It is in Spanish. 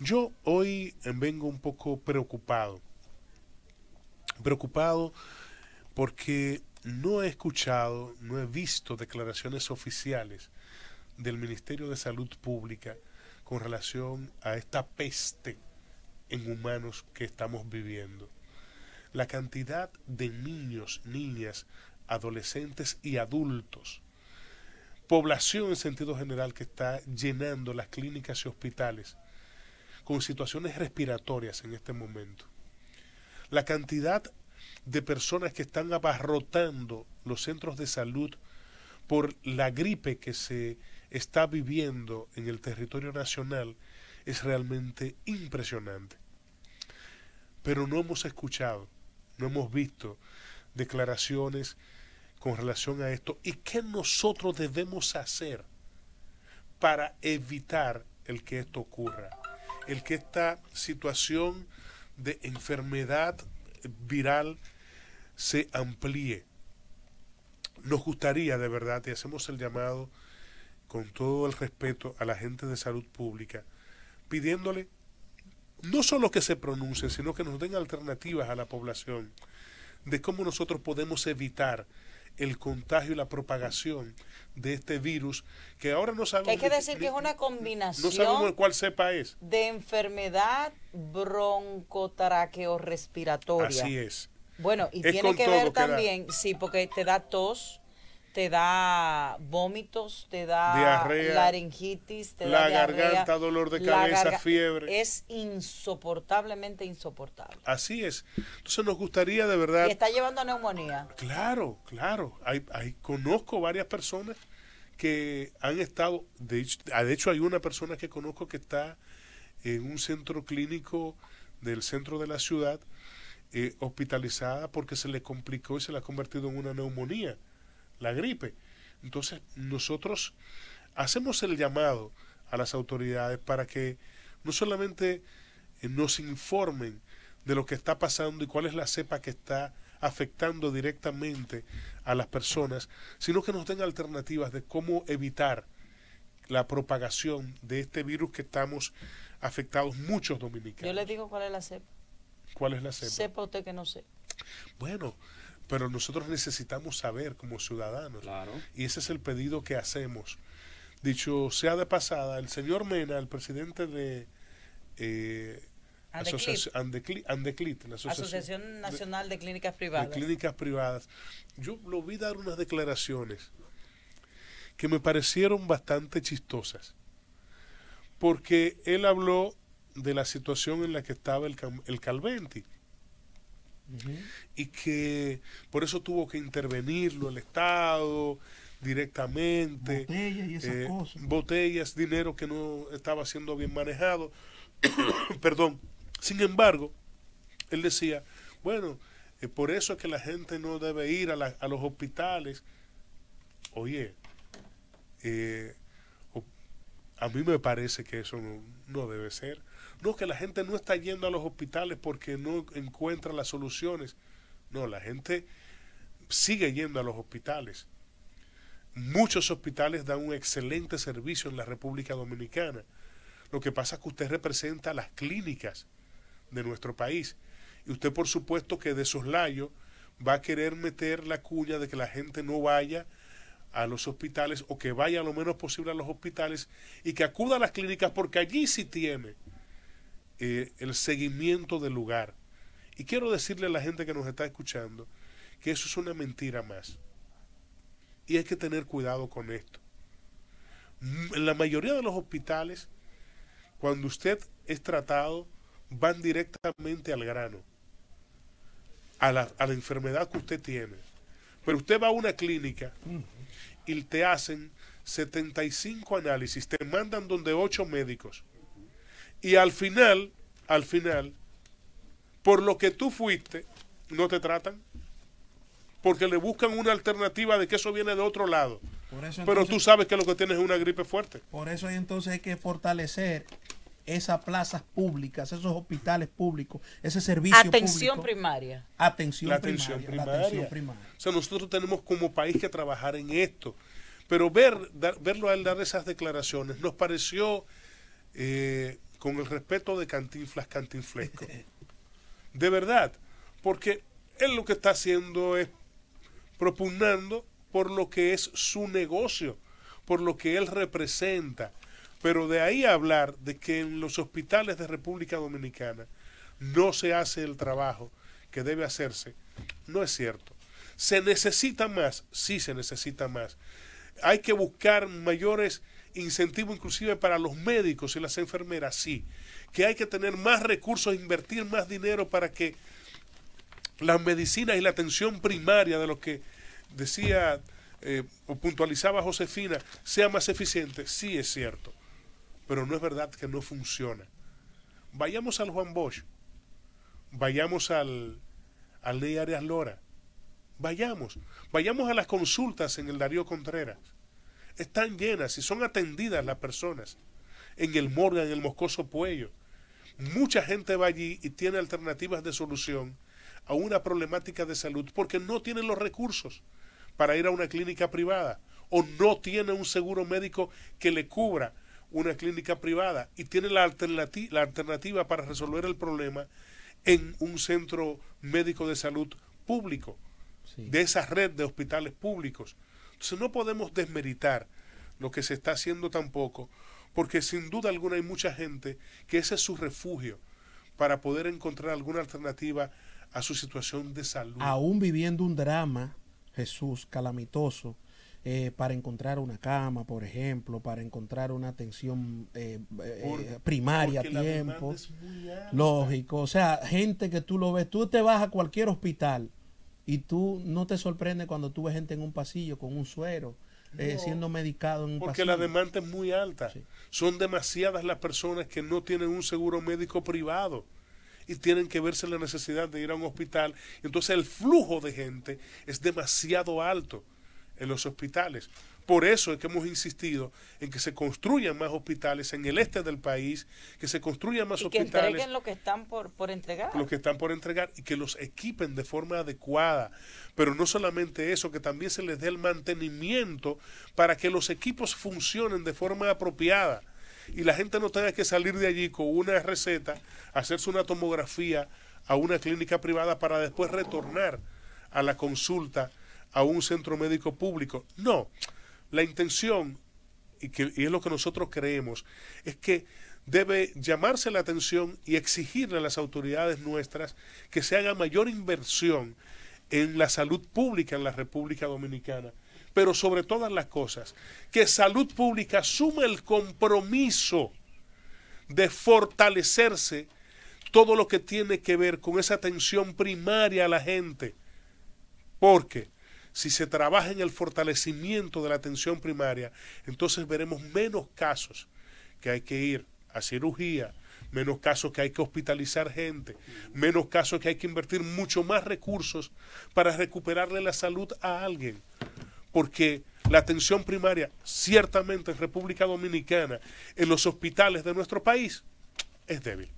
Yo hoy eh, vengo un poco preocupado, preocupado porque no he escuchado, no he visto declaraciones oficiales del Ministerio de Salud Pública con relación a esta peste en humanos que estamos viviendo. La cantidad de niños, niñas, adolescentes y adultos, población en sentido general que está llenando las clínicas y hospitales con situaciones respiratorias en este momento. La cantidad de personas que están abarrotando los centros de salud por la gripe que se está viviendo en el territorio nacional es realmente impresionante. Pero no hemos escuchado, no hemos visto declaraciones con relación a esto y qué nosotros debemos hacer para evitar el que esto ocurra el que esta situación de enfermedad viral se amplíe. Nos gustaría de verdad, y hacemos el llamado con todo el respeto a la gente de salud pública, pidiéndole no solo que se pronuncie, sino que nos den alternativas a la población de cómo nosotros podemos evitar el contagio y la propagación de este virus que ahora no sabemos. Hay que decir que es una combinación. No sabemos cuál cepa es. De enfermedad broncotraqueo-respiratoria. Así es. Bueno, y tiene que ver también, sí, porque te da tos, te da vómitos, te da diarrea, laringitis, te da la garganta, dolor de cabeza, fiebre. Es insoportablemente insoportable. Así es. Entonces nos gustaría de verdad. está llevando a neumonía. Claro, claro. Hay, hay, conozco varias personas que han estado, ah, de hecho, hay una persona que conozco que está en un centro clínico del centro de la ciudad eh, hospitalizada porque se le complicó y se le ha convertido en una neumonía la gripe. Entonces nosotros hacemos el llamado a las autoridades para que no solamente eh, nos informen de lo que está pasando y cuál es la cepa que está afectando directamente a las personas, sino que nos den alternativas de cómo evitar la propagación de este virus que estamos afectados muchos dominicanos. Yo les digo cuál es la cepa. ¿Cuál es la cepa? Sepa usted que no sé. Bueno, pero nosotros necesitamos saber como ciudadanos. Y ese es el pedido que hacemos. Dicho sea de pasada, el señor Mena, el presidente de eh, Andeclit, la Asociación, Nacional de, Clínicas Privadas. De Clínicas Privadas. Yo lo vi dar unas declaraciones que me parecieron bastante chistosas, porque él habló de la situación en la que estaba el, el Calventi y que por eso tuvo que intervenirlo el Estado directamente. Botellas y esas eh, cosas. Botellas, dinero que no estaba siendo bien manejado. Perdón. Sin embargo, él decía, bueno, eh, por eso es que la gente no debe ir a, los hospitales. Oye, eh, a mí me parece que eso no debe ser. No, que la gente no está yendo a los hospitales porque no encuentra las soluciones. No, la gente sigue yendo a los hospitales. Muchos hospitales dan un excelente servicio en la República Dominicana. Lo que pasa es que usted representa las clínicas de nuestro país. Y usted, por supuesto, que de soslayo va a querer meter la cuña de que la gente no vaya a los hospitales o que vaya lo menos posible a los hospitales y que acuda a las clínicas porque allí sí tiene eh, el seguimiento del lugar. Y quiero decirle a la gente que nos está escuchando que eso es una mentira más. Y hay que tener cuidado con esto. En la mayoría de los hospitales, cuando usted es tratado, van directamente al grano, a la, a la enfermedad que usted tiene. Pero usted va a una clínica y te hacen 75 análisis, te mandan donde 8 médicos y al final, al final, por lo que tú fuiste, no te tratan. Porque le buscan una alternativa de que eso viene de otro lado. Pero tú sabes que lo que tienes es una gripe fuerte. Por eso entonces hay que fortalecer esas plazas públicas, esos hospitales públicos, ese servicio atención Primaria. Atención, atención primaria, O sea, nosotros tenemos como país que trabajar en esto. Pero ver, verlo a él dar esas declaraciones nos pareció eh, con el respeto de Cantinflas Cantinflesco. De verdad, porque él lo que está haciendo es propugnando por lo que es su negocio, por lo que él representa. Pero de ahí hablar de que en los hospitales de República Dominicana no se hace el trabajo que debe hacerse, no es cierto. ¿Se necesita más? Sí, se necesita más. Hay que buscar mayores incentivo inclusive para los médicos y las enfermeras, sí, que hay que tener más recursos, invertir más dinero para que las medicinas y la atención primaria de lo que decía eh, o puntualizaba Josefina sea más eficiente, sí es cierto, pero no es verdad que no funciona. Vayamos al Juan Bosch, vayamos al, al Ley Arias Lora, vayamos, vayamos a las consultas en el Darío Contreras están llenas y son atendidas las personas. En el Morgan, en el Moscoso Puello. Mucha gente va allí y tiene alternativas de solución a una problemática de salud porque no tienen los recursos para ir a una clínica privada o no tiene un seguro médico que le cubra una clínica privada y tiene la, alternativa para resolver el problema en un centro médico de salud público, de esa red de hospitales públicos. Entonces no podemos desmeritar lo que se está haciendo tampoco, porque sin duda alguna hay mucha gente que ese es su refugio para poder encontrar alguna alternativa a su situación de salud. Aún viviendo un drama, Jesús, calamitoso, eh, para encontrar una cama, por ejemplo, para encontrar una atención eh, eh, primaria a tiempo. Lógico, o sea, gente que tú lo ves, tú te vas a cualquier hospital y tú no te sorprende cuando tú ves gente en un pasillo con un suero, eh, siendo medicado en un Porque la demanda es muy alta. Son demasiadas las personas que no tienen un seguro médico privado y tienen que verse la necesidad de ir a un hospital. Entonces el flujo de gente es demasiado alto en los hospitales. Por eso es que hemos insistido en que se construyan más hospitales en el este del país, que se construyan más hospitales. Que entreguen lo que están por, por entregar. Lo que están por entregar y que los equipen de forma adecuada. Pero no solamente eso, que también se les dé el mantenimiento para que los equipos funcionen de forma apropiada y la gente no tenga que salir de allí con una receta, hacerse una tomografía a una clínica privada para después retornar a la consulta a un centro médico público. No, la intención, y, que, es lo que nosotros creemos, es que debe llamarse la atención y exigirle a las autoridades nuestras que se haga mayor inversión en la salud pública en la República Dominicana. Pero sobre todas las cosas, que salud pública asuma el compromiso de fortalecerse todo lo que tiene que ver con esa atención primaria a la gente. Porque si se trabaja en el fortalecimiento de la atención primaria, entonces veremos menos casos que hay que ir a cirugía, menos casos que hay que hospitalizar gente, menos casos que hay que invertir mucho más recursos para recuperarle la salud a alguien. Porque la atención primaria, ciertamente en República Dominicana, en los hospitales de nuestro país, es débil.